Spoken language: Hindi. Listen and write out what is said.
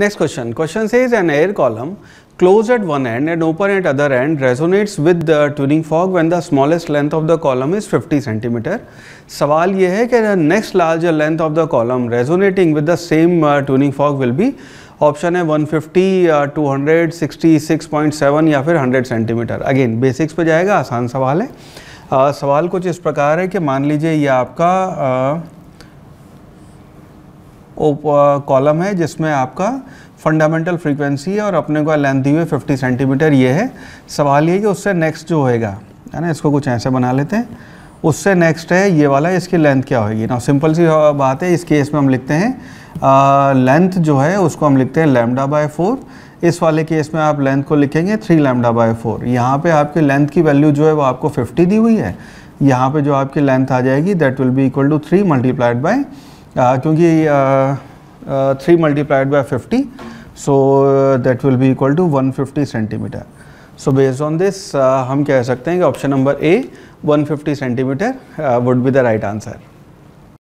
Next question. Question says an air column closed at one end and open at other end resonates with the tuning fork when the smallest length of the column is 50 centimeter. सवाल ये है कि the next larger length of the column resonating with the same uh, tuning fork will be option है 150, two hundred sixty six point seven या फिर 100 सेंटीमीटर अगेन बेसिक्स पे जाएगा आसान सवाल है uh, सवाल कुछ इस प्रकार है कि मान लीजिए ये आपका uh, कॉलम है जिसमें आपका फंडामेंटल फ्रीक्वेंसी है और अपने को लेंथ दी हुई फिफ्टी सेंटीमीटर ये है सवाल ये कि उससे नेक्स्ट जो होएगा है ना इसको कुछ ऐसे बना लेते हैं उससे नेक्स्ट है ये वाला इसकी लेंथ क्या होगी ना सिंपल सी बात है इस केस में हम लिखते हैं लेंथ जो है उसको हम लिखते हैं लेमडा बाय फोर इस वाले केस में आप लेंथ को लिखेंगे थ्री लेमडा बाय फोर यहाँ पर आपकी लेंथ की वैल्यू जो है वो आपको फिफ्टी दी हुई है यहाँ पर जो आपकी लेंथ आ जाएगी that will be equal to three multiplied by क्योंकि three multiplied by fifty so that will be equal to one fifty centimetre so based on this हम कह सकते हैं कि option number A 150 centimetre would be the right answer